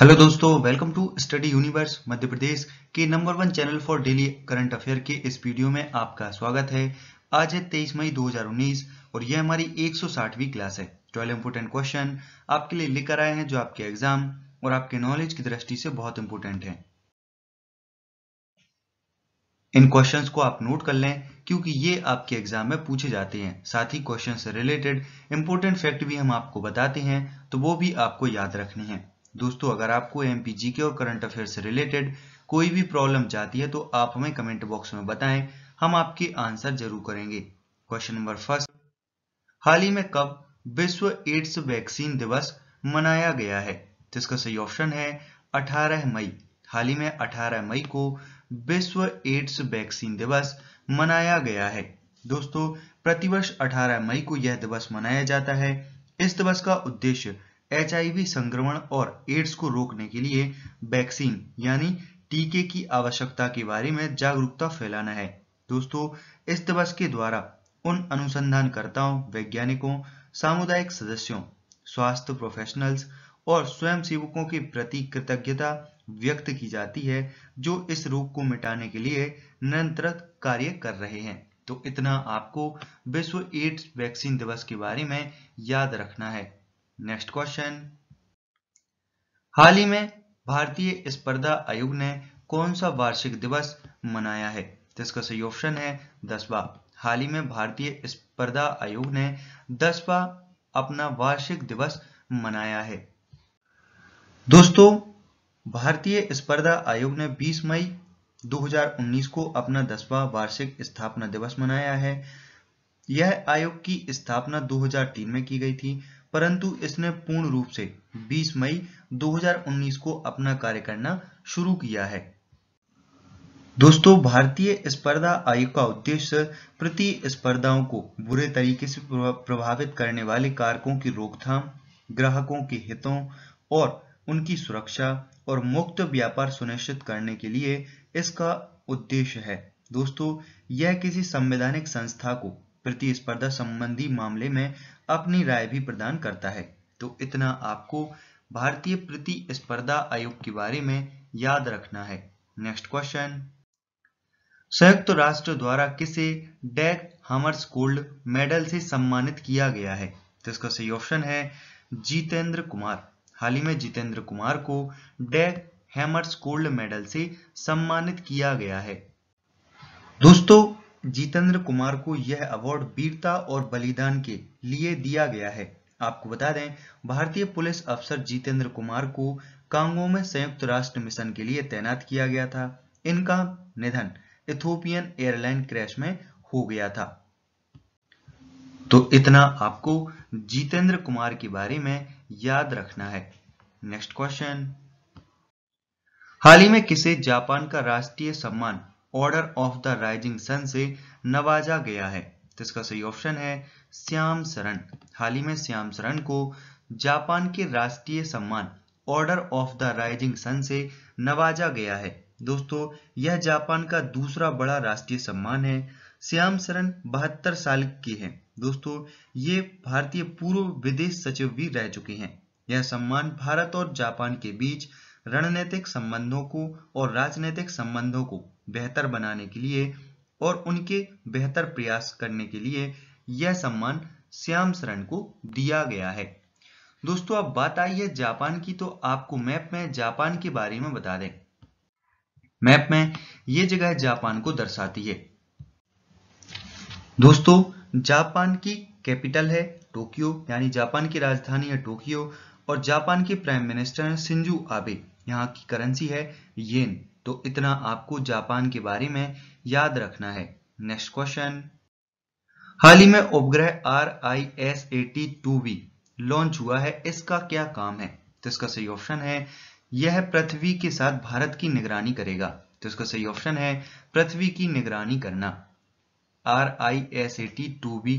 Hello दोस्तों welcome to study universe Madhya Pradesh के number one channel for daily current affair के इस वीडियो में आपका स्वागत है आज है 23 मई 2019 और यह हमारी 160वीं क्लास है ट्वेल्व इंपोर्टेंट क्वेश्चन आपके लिए लेकर आए हैं जो आपके एग्जाम और आपके नॉलेज की दृष्टि से बहुत इंपोर्टेंट है इन क्वेश्चंस को आप नोट कर लें क्योंकि ये आपके एग्जाम में पूछे जाते हैं साथ ही क्वेश्चन से रिलेटेड इंपोर्टेंट फैक्ट भी हम आपको बताते हैं तो वो भी आपको याद रखने हैं दोस्तों अगर आपको एम के और करंट अफेयर से रिलेटेड कोई भी प्रॉब्लम चाहती है तो आप हमें कमेंट बॉक्स में बताएं हम आपके आंसर जरूर करेंगे क्वेश्चन नंबर फर्स्ट हाल ही में कब विश्व एड्स वैक्सीन दिवस मनाया गया है जिसका सही ऑप्शन है 18 मई हाल ही में 18 मई को विश्व एड्स वैक्सीन दिवस मनाया गया है दोस्तों प्रतिवर्ष 18 मई को यह दिवस मनाया जाता है इस दिवस का उद्देश्य एच संक्रमण और एड्स को रोकने के लिए वैक्सीन यानी टीके की आवश्यकता के बारे में जागरूकता फैलाना है दोस्तों इस दिवस के द्वारा उन अनुसंधानकर्ताओं वैज्ञानिकों सामुदायिक सदस्यों स्वास्थ्य प्रोफेशनल्स और स्वयंसेवकों के प्रति कृतज्ञता व्यक्त की जाती है जो इस रोग को मिटाने के लिए निरंतर कार्य कर रहे हैं तो इतना आपको विश्व एड्स वैक्सीन दिवस के बारे में याद रखना है नेक्स्ट क्वेश्चन हाल ही में भारतीय स्पर्धा आयोग ने कौन सा वार्षिक दिवस मनाया है तो इसका सही ऑप्शन है दसवा हाल ही में भारतीय स्पर्धा आयोग ने दसवा अपना वार्षिक दिवस मनाया है दोस्तों भारतीय स्पर्धा आयोग ने 20 मई 2019 को अपना दसवा वार्षिक स्थापना दिवस मनाया है यह आयोग की स्थापना 2003 में की गई थी परंतु इसने पूर्ण रूप से 20 मई 2019 को अपना कार्य करना शुरू किया है दोस्तों भारतीय स्पर्धा आयोग का उद्देश्य प्रतिस्पर्धाओं को बुरे तरीके से प्रभावित करने वाले कारकों की रोकथाम ग्राहकों के हितों और उनकी सुरक्षा और मुक्त व्यापार सुनिश्चित करने के लिए इसका उद्देश्य है दोस्तों यह किसी संवैधानिक संस्था को प्रतिस्पर्धा संबंधी मामले में अपनी राय भी प्रदान करता है तो इतना आपको भारतीय प्रतिस्पर्धा आयोग के बारे में याद रखना है नेक्स्ट क्वेश्चन संयुक्त राष्ट्र द्वारा किसे डेक हमर्स गोल्ड मेडल से सम्मानित किया गया है तो इसका सही ऑप्शन है जितेंद्र कुमार हाल ही में जितेंद्र कुमार को डेक हैमर्स गोल्ड मेडल से सम्मानित किया गया है दोस्तों जितेंद्र कुमार को यह अवार्ड वीरता और बलिदान के लिए दिया गया है आपको बता दें भारतीय पुलिस अफसर जितेंद्र कुमार को कांगो में संयुक्त राष्ट्र मिशन के लिए तैनात किया गया था इनका निधन इथोपियन एयरलाइन क्रैश में हो गया था तो इतना आपको जितेंद्र कुमार के बारे में याद रखना है नेक्स्ट क्वेश्चन हाल ही में किसे जापान का राष्ट्रीय सम्मान order of the rising sun से नवाजा गया है तो इसका सही ऑप्शन है श्याम शरण हाल ही में श्याम शरण को जापान के राष्ट्रीय सम्मान order of the rising sun से नवाजा गया है दोस्तों यह जापान का दूसरा बड़ा राष्ट्रीय सम्मान है श्याम शरण बहत्तर साल के हैं दोस्तों ये भारतीय पूर्व विदेश सचिव भी रह चुके हैं यह सम्मान भारत और जापान के बीच रणनीतिक संबंधों को और राजनीतिक संबंधों को बेहतर बनाने के लिए और उनके बेहतर प्रयास करने के लिए यह सम्मान श्याम शरण को दिया गया है दोस्तों अब बात आई है जापान की तो आपको मैप में जापान के बारे में बता दें मैप में ये जगह जापान को दर्शाती है दोस्तों जापान की कैपिटल है टोक्यो यानी जापान की राजधानी है टोक्यो और जापान के प्राइम मिनिस्टर हैं सिंजू आबे यहाँ की करेंसी है येन तो इतना आपको जापान के बारे में याद रखना है नेक्स्ट क्वेश्चन हाल ही में उपग्रह R I S AT two B launch हुआ है इसका क्या काम है तो इसका सही ऑप्शन है यह पृथ्वी के साथ भारत की निगरानी करेगा तो इसका सही ऑप्शन है पृथ्वी की निगरानी करना R I S A T two B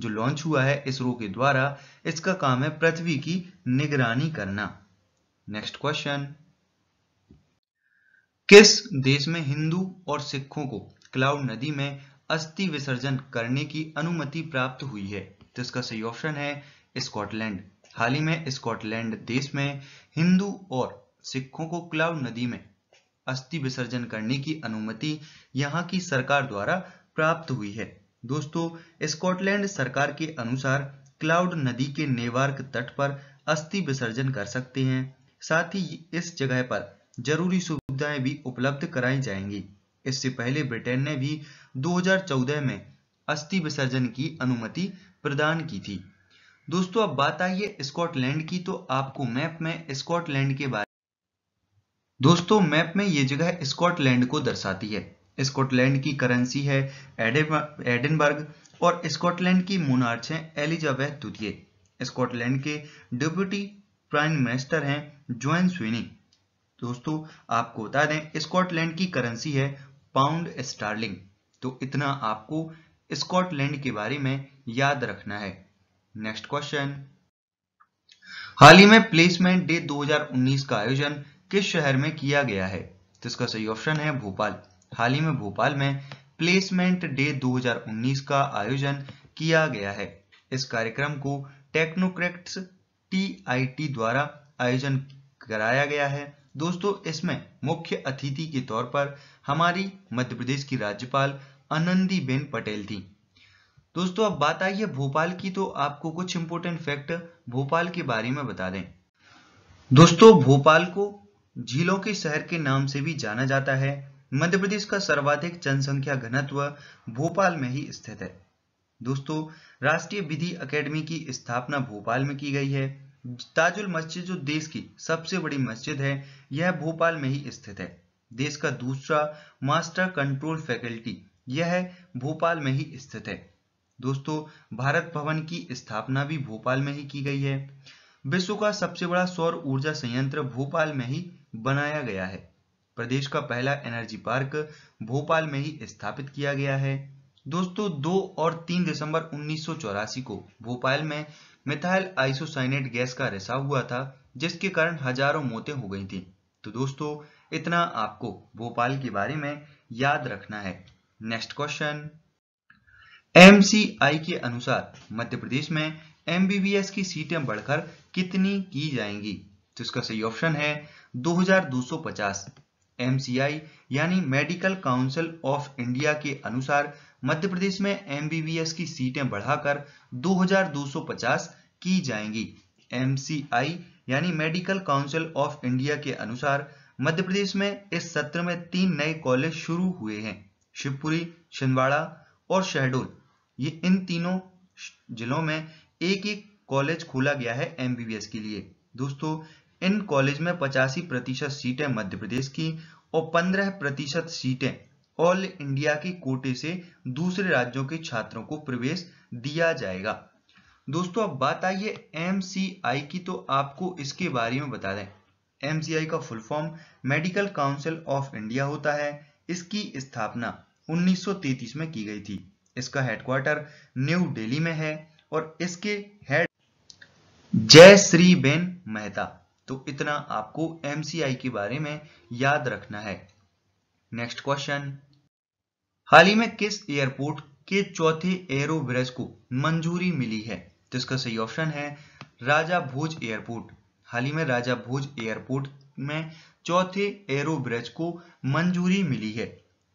जो लॉन्च हुआ है इसरो के द्वारा इसका काम है पृथ्वी की निगरानी करना नेक्स्ट क्वेश्चन किस देश में हिंदू और सिखों को क्लाउड नदी में अस्थि विसर्जन करने की अनुमति प्राप्त हुई है तो इसका सही ऑप्शन है स्कॉटलैंड हाल ही में स्कॉटलैंड देश में हिंदू और सिखों को क्लाउड नदी में अस्थि विसर्जन करने की अनुमति यहाँ की सरकार द्वारा प्राप्त हुई है दोस्तों स्कॉटलैंड सरकार के अनुसार क्लाउड नदी के नेवार्क तट पर अस्थि विसर्जन कर सकते हैं साथ ही इस जगह पर जरूरी सुविधाएं भी उपलब्ध कराई जाएंगी इससे पहले ब्रिटेन ने भी 2014 में अस्थि विसर्जन की अनुमति प्रदान की थी दोस्तों अब बात आई है स्कॉटलैंड की तो आपको मैप में स्कॉटलैंड के बारे दोस्तों मैप में ये जगह स्कॉटलैंड को दर्शाती है स्कॉटलैंड की करेंसी है एडनबर्ग और स्कॉटलैंड की मोनार्च है एलिजाबेथ द्वितीय स्कॉटलैंड के डिप्यूटी प्राइम मिनिस्टर हैं जॉन स्वीनी दोस्तों आपको बता दें स्कॉटलैंड की करेंसी है पाउंड स्टार्लिंग तो इतना आपको स्कॉटलैंड के बारे में याद रखना है नेक्स्ट क्वेश्चन हाल ही में प्लेसमेंट डे 2019 का आयोजन किस शहर में किया गया है तो इसका सही ऑप्शन है भोपाल हाल ही में भोपाल में प्लेसमेंट डे 2019 का आयोजन किया गया है इस कार्यक्रम को टेक्नोक्रेट्स टी द्वारा आयोजन कराया गया है दोस्तों इसमें मुख्य अतिथि के तौर पर हमारी मध्य प्रदेश की राज्यपाल आनंदीबेन पटेल थी दोस्तों अब बात आई है भोपाल की तो आपको कुछ इंपोर्टेंट फैक्ट भोपाल के बारे में बता दें दोस्तों भोपाल को झीलों के शहर के नाम से भी जाना जाता है मध्य प्रदेश का सर्वाधिक जनसंख्या घनत्व भोपाल में ही स्थित है दोस्तों राष्ट्रीय विधि अकेडमी की स्थापना भोपाल में की गई है ताजुल मस्जिद जो देश की सबसे बड़ी मस्जिद है यह भोपाल में ही स्थित है देश का दूसरा मास्टर कंट्रोल फैकल्टी यह भोपाल में ही स्थित है दोस्तों भारत भवन की स्थापना भी भोपाल में ही की गई है विश्व का सबसे बड़ा सौर ऊर्जा संयंत्र भोपाल में ही बनाया गया है प्रदेश का पहला एनर्जी पार्क भोपाल में ही स्थापित किया गया है दोस्तों 2 और 3 दिसंबर उन्नीस को भोपाल में मिथाइल आइसोसाइनेट गैस का रिसाव हुआ था जिसके कारण हजारों मौतें हो गई थी तो दोस्तों इतना आपको भोपाल के बारे में याद रखना है नेक्स्ट क्वेश्चन एम के अनुसार मध्य प्रदेश में एम की सीटें बढ़कर कितनी की जाएंगी तो इसका सही ऑप्शन है एम यानी मेडिकल काउंसिल ऑफ इंडिया के अनुसार मध्य प्रदेश में एम की सीटें बढ़ाकर 2250 की जाएंगी एम यानी मेडिकल काउंसिल ऑफ इंडिया के अनुसार मध्य प्रदेश में इस सत्र में तीन नए कॉलेज शुरू हुए हैं शिवपुरी छिंदवाड़ा और शहडोल ये इन तीनों जिलों में एक एक कॉलेज खोला गया है एम के लिए दोस्तों इन कॉलेज में पचासी प्रतिशत सीटें मध्य प्रदेश की और पंद्रह प्रतिशत सीटें ऑल इंडिया के कोटे से दूसरे राज्यों के छात्रों को प्रवेश दिया जाएगा दोस्तों अब बात आई है एम की तो आपको इसके बारे में बता दें एम का full form medical council of India होता है इसकी स्थापना 1933 में की गई थी इसका हेडक्वार्टर न्यू दिल्ली में है और इसके हेड जय श्री बेन मेहता तो इतना आपको एमसीआई के बारे में याद रखना है नेक्स्ट क्वेश्चन हाल ही में किस एयरपोर्ट के चौथे एरो ब्रिज को मंजूरी मिली है तो इसका सही ऑप्शन है राजा भोज एयरपोर्ट हाल ही में राजा भोज एयरपोर्ट में चौथे एरो ब्रिज को मंजूरी मिली है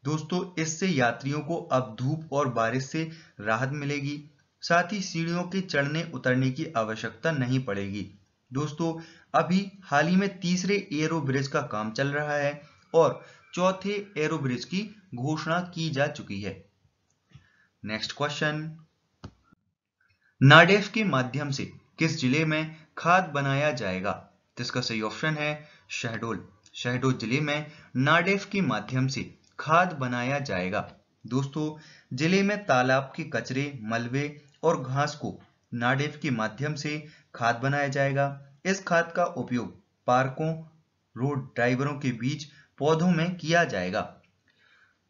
दोस्तों इससे यात्रियों को अब धूप और बारिश से राहत मिलेगी साथ ही सीढ़ियों के चढ़ने उतरने की आवश्यकता नहीं पड़ेगी दोस्तों अभी हाल ही में तीसरे एरो ब्रिज का काम चल रहा है और चौथे एरो ब्रिज की घोषणा की जा चुकी है नेक्स्ट क्वेश्चन नाडेफ के माध्यम से किस जिले में खाद बनाया जाएगा इसका सही ऑप्शन है शहडोल शहडोल जिले में नाडेफ के माध्यम से खाद बनाया जाएगा दोस्तों जिले में तालाब के कचरे मलबे और घास को नाडेफ के माध्यम से खाद बनाया जाएगा इस खाद का उपयोग पार्कों रोड ड्राइवरों के बीच पौधों में किया जाएगा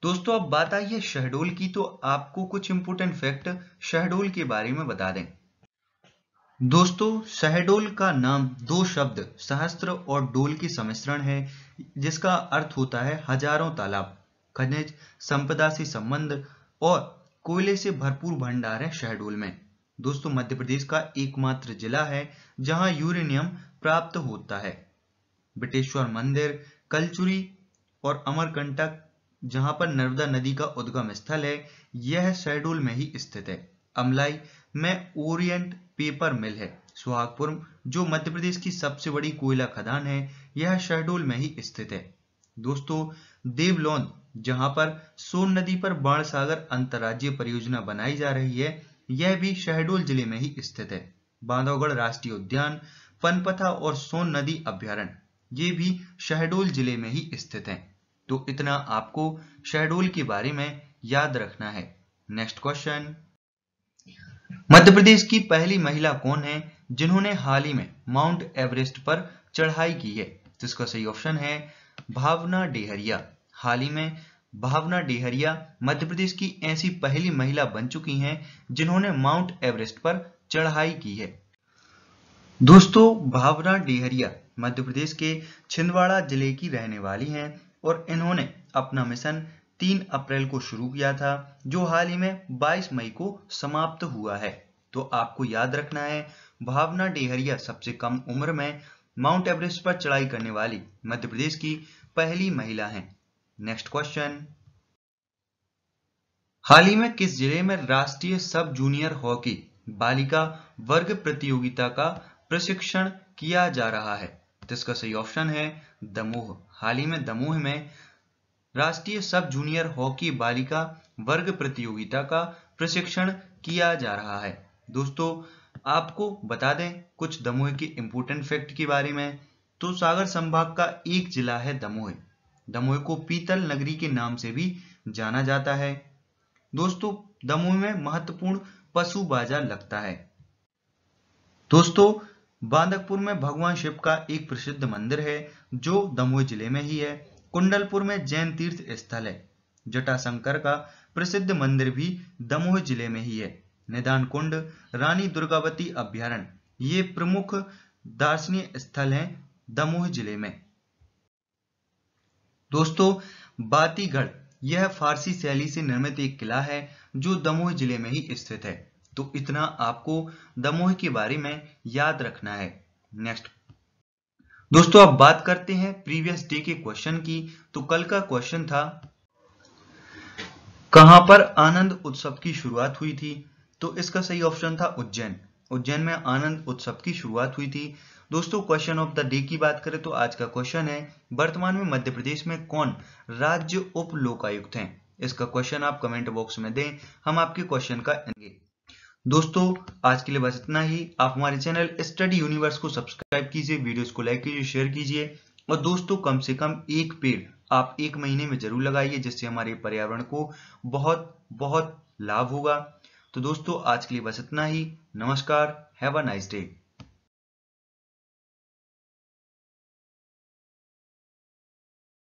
दोस्तों अब बात आई है शहडोल की तो आपको कुछ इंपोर्टेंट फैक्ट शहडोल के बारे में बता दें दोस्तों शहडोल का नाम दो शब्द सहस्त्र और डोल के सम्मिश्रण है जिसका अर्थ होता है हजारों तालाब खनिज संपदा से संबंध और कोयले से भरपूर भंडार है शहडोल में दोस्तों मध्य प्रदेश का एकमात्र जिला है जहां यूरेनियम प्राप्त होता है ब्रिटेश्वर मंदिर कलचुरी और अमरकंटक जहां पर नर्मदा नदी का उद्गम स्थल है यह शहडोल में ही स्थित है अमलाई में ओरिएंट पेपर मिल है सुहागपुर जो मध्य प्रदेश की सबसे बड़ी कोयला खदान है यह शहडोल में ही स्थित है दोस्तों देवलौंद जहां पर सोन नदी पर बाण सागर अंतर्राज्यीय परियोजना बनाई जा रही है यह भी शहडोल जिले में ही स्थित है बांधवगढ़ राष्ट्रीय उद्यान पनपथा और सोन नदी अभ्यारण ये भी शहडोल जिले में ही स्थित हैं। तो इतना आपको शहडोल के बारे में याद रखना है नेक्स्ट क्वेश्चन मध्य प्रदेश की पहली महिला कौन है जिन्होंने हाल ही में माउंट एवरेस्ट पर चढ़ाई की है जिसका सही ऑप्शन है भावना डेहरिया हाल ही में भावना डेहरिया मध्य प्रदेश की ऐसी पहली महिला बन चुकी हैं जिन्होंने माउंट एवरेस्ट पर चढ़ाई की है दोस्तों भावना डेहरिया मध्य प्रदेश के छिंदवाड़ा जिले की रहने वाली हैं और इन्होंने अपना मिशन 3 अप्रैल को शुरू किया था जो हाल ही में 22 मई को समाप्त हुआ है तो आपको याद रखना है भावना डेहरिया सबसे कम उम्र में माउंट एवरेस्ट पर चढ़ाई करने वाली मध्य प्रदेश की पहली महिला हैं नेक्स्ट क्वेश्चन हाल ही में किस जिले में राष्ट्रीय सब जूनियर हॉकी बालिका वर्ग प्रतियोगिता का प्रशिक्षण किया जा रहा है तो इसका सही ऑप्शन है दमोह हाल ही में दमोह में राष्ट्रीय सब जूनियर हॉकी बालिका वर्ग प्रतियोगिता का प्रशिक्षण किया जा रहा है दोस्तों आपको बता दें कुछ दमोह की इंपोर्टेंट फैक्ट के बारे में तो सागर संभाग का एक जिला है दमोह दमोह को पीतल नगरी के नाम से भी जाना जाता है दोस्तों दमोह में महत्वपूर्ण पशु बाजार लगता है दोस्तों बांदकपुर में भगवान शिव का एक प्रसिद्ध मंदिर है जो दमोह जिले में ही है कुंडलपुर में जैन तीर्थ स्थल है जटाशंकर का प्रसिद्ध मंदिर भी दमोह जिले में ही है निदान कुंड रानी दुर्गावती अभ्यारण ये प्रमुख दार्शनिक स्थल हैं दमोह जिले में दोस्तों बातीगढ़ यह फारसी शैली से निर्मित एक किला है जो दमोह जिले में ही स्थित है तो इतना आपको दमोह के बारे में याद रखना है नेक्स्ट दोस्तों अब बात करते हैं प्रीवियस डे के क्वेश्चन की तो कल का क्वेश्चन था कहां पर आनंद उत्सव की शुरुआत हुई थी तो इसका सही ऑप्शन था उज्जैन उज्जैन में आनंद उत्सव की शुरुआत हुई थी दोस्तों क्वेश्चन ऑफ द डे की बात करें तो आज का क्वेश्चन है वर्तमान में मध्य प्रदेश में कौन राज्य उप लोकायुक्त है इसका क्वेश्चन आप कमेंट बॉक्स में दें हम आपके क्वेश्चन का दोस्तों आज के लिए बस इतना ही आप हमारे चैनल स्टडी यूनिवर्स को सब्सक्राइब कीजिए वीडियोस को लाइक कीजिए शेयर कीजिए और दोस्तों कम से कम एक पेड़ आप एक महीने में जरूर लगाइए जिससे हमारे पर्यावरण को बहुत बहुत लाभ होगा तो दोस्तों आज के लिए बस इतना ही नमस्कार हैव अ नाइस डे